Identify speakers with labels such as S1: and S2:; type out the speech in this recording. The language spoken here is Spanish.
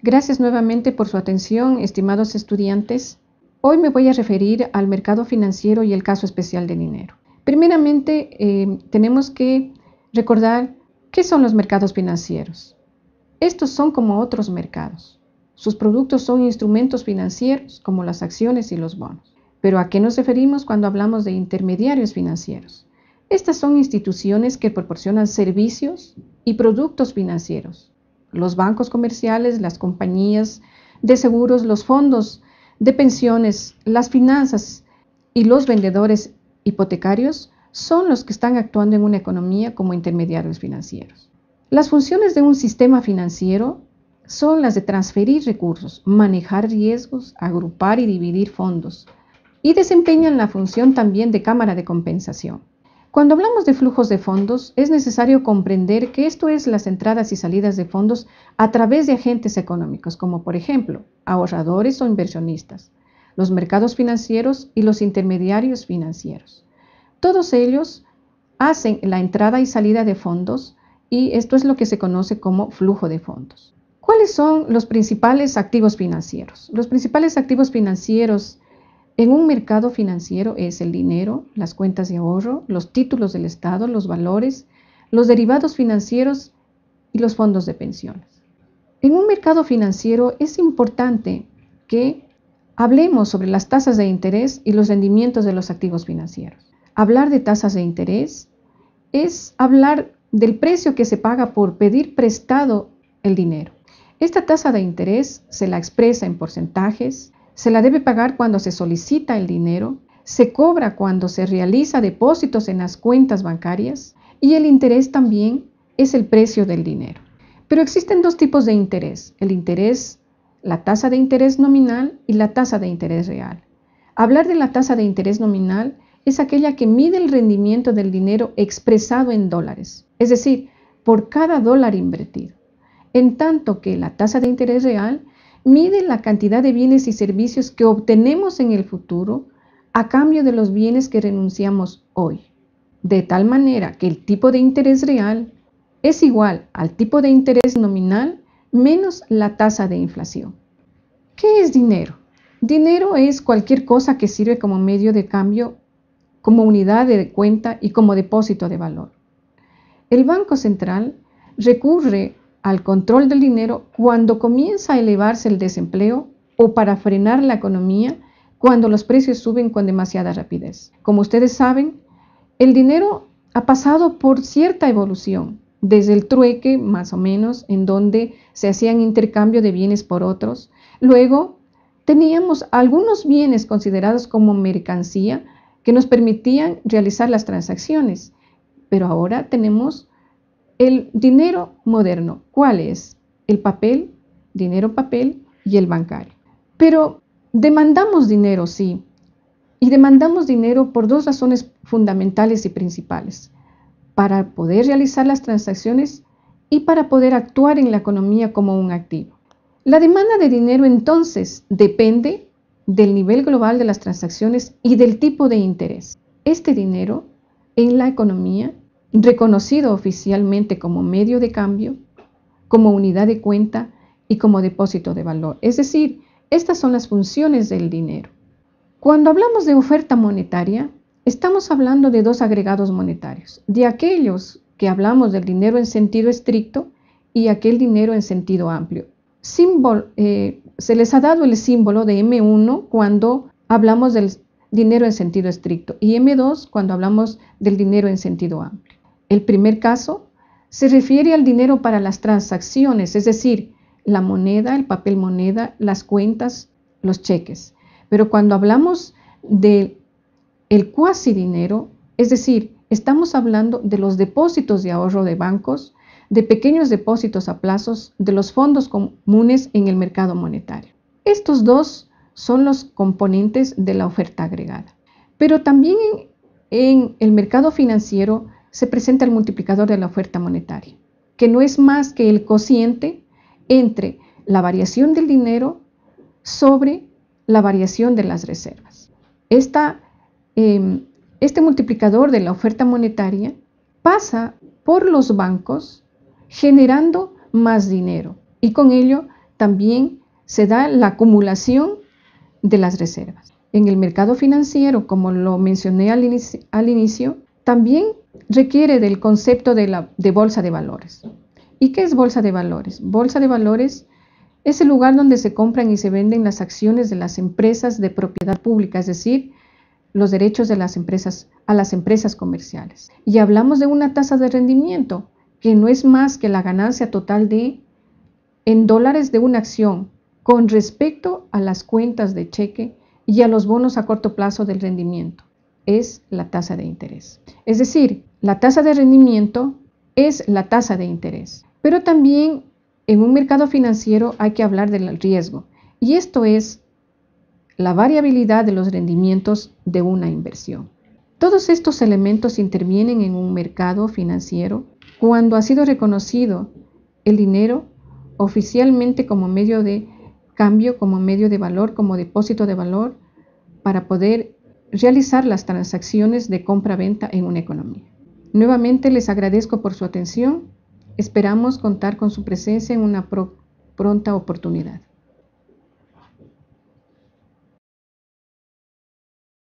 S1: Gracias nuevamente por su atención, estimados estudiantes. Hoy me voy a referir al mercado financiero y el caso especial de dinero. Primeramente, eh, tenemos que recordar qué son los mercados financieros. Estos son como otros mercados. Sus productos son instrumentos financieros como las acciones y los bonos. Pero ¿a qué nos referimos cuando hablamos de intermediarios financieros? Estas son instituciones que proporcionan servicios y productos financieros los bancos comerciales, las compañías de seguros, los fondos de pensiones, las finanzas y los vendedores hipotecarios son los que están actuando en una economía como intermediarios financieros. Las funciones de un sistema financiero son las de transferir recursos, manejar riesgos, agrupar y dividir fondos, y desempeñan la función también de cámara de compensación. Cuando hablamos de flujos de fondos, es necesario comprender que esto es las entradas y salidas de fondos a través de agentes económicos, como por ejemplo ahorradores o inversionistas, los mercados financieros y los intermediarios financieros. Todos ellos hacen la entrada y salida de fondos y esto es lo que se conoce como flujo de fondos. ¿Cuáles son los principales activos financieros? Los principales activos financieros en un mercado financiero es el dinero, las cuentas de ahorro, los títulos del Estado, los valores, los derivados financieros y los fondos de pensiones. En un mercado financiero es importante que hablemos sobre las tasas de interés y los rendimientos de los activos financieros. Hablar de tasas de interés es hablar del precio que se paga por pedir prestado el dinero. Esta tasa de interés se la expresa en porcentajes, se la debe pagar cuando se solicita el dinero, se cobra cuando se realiza depósitos en las cuentas bancarias y el interés también es el precio del dinero. Pero existen dos tipos de interés, el interés, la tasa de interés nominal y la tasa de interés real. Hablar de la tasa de interés nominal es aquella que mide el rendimiento del dinero expresado en dólares, es decir, por cada dólar invertido, en tanto que la tasa de interés real mide la cantidad de bienes y servicios que obtenemos en el futuro a cambio de los bienes que renunciamos hoy, de tal manera que el tipo de interés real es igual al tipo de interés nominal menos la tasa de inflación. ¿Qué es dinero? Dinero es cualquier cosa que sirve como medio de cambio, como unidad de cuenta y como depósito de valor. El Banco Central recurre al control del dinero cuando comienza a elevarse el desempleo o para frenar la economía cuando los precios suben con demasiada rapidez. Como ustedes saben, el dinero ha pasado por cierta evolución, desde el trueque más o menos, en donde se hacían intercambio de bienes por otros. Luego teníamos algunos bienes considerados como mercancía que nos permitían realizar las transacciones, pero ahora tenemos el dinero moderno, ¿cuál es? El papel, dinero papel y el bancario. Pero demandamos dinero, sí, y demandamos dinero por dos razones fundamentales y principales, para poder realizar las transacciones y para poder actuar en la economía como un activo. La demanda de dinero entonces depende del nivel global de las transacciones y del tipo de interés. Este dinero en la economía reconocido oficialmente como medio de cambio, como unidad de cuenta y como depósito de valor. Es decir, estas son las funciones del dinero. Cuando hablamos de oferta monetaria, estamos hablando de dos agregados monetarios, de aquellos que hablamos del dinero en sentido estricto y aquel dinero en sentido amplio. Eh, se les ha dado el símbolo de M1 cuando hablamos del dinero en sentido estricto y M2 cuando hablamos del dinero en sentido amplio. El primer caso se refiere al dinero para las transacciones, es decir, la moneda, el papel moneda, las cuentas, los cheques. Pero cuando hablamos del el cuasi dinero, es decir, estamos hablando de los depósitos de ahorro de bancos, de pequeños depósitos a plazos, de los fondos comunes en el mercado monetario. Estos dos son los componentes de la oferta agregada. Pero también en el mercado financiero se presenta el multiplicador de la oferta monetaria, que no es más que el cociente entre la variación del dinero sobre la variación de las reservas. Esta, em, este multiplicador de la oferta monetaria pasa por los bancos generando más dinero y con ello también se da la acumulación de las reservas. En el mercado financiero, como lo mencioné al inicio, al inicio también requiere del concepto de, la, de bolsa de valores. ¿Y qué es bolsa de valores? Bolsa de valores es el lugar donde se compran y se venden las acciones de las empresas de propiedad pública, es decir, los derechos de las empresas a las empresas comerciales. Y hablamos de una tasa de rendimiento que no es más que la ganancia total de en dólares de una acción con respecto a las cuentas de cheque y a los bonos a corto plazo del rendimiento. Es la tasa de interés. Es decir, la tasa de rendimiento es la tasa de interés. Pero también en un mercado financiero hay que hablar del riesgo. Y esto es la variabilidad de los rendimientos de una inversión. Todos estos elementos intervienen en un mercado financiero cuando ha sido reconocido el dinero oficialmente como medio de cambio, como medio de valor, como depósito de valor, para poder realizar las transacciones de compra-venta en una economía. Nuevamente les agradezco por su atención. Esperamos contar con su presencia en una pronta oportunidad.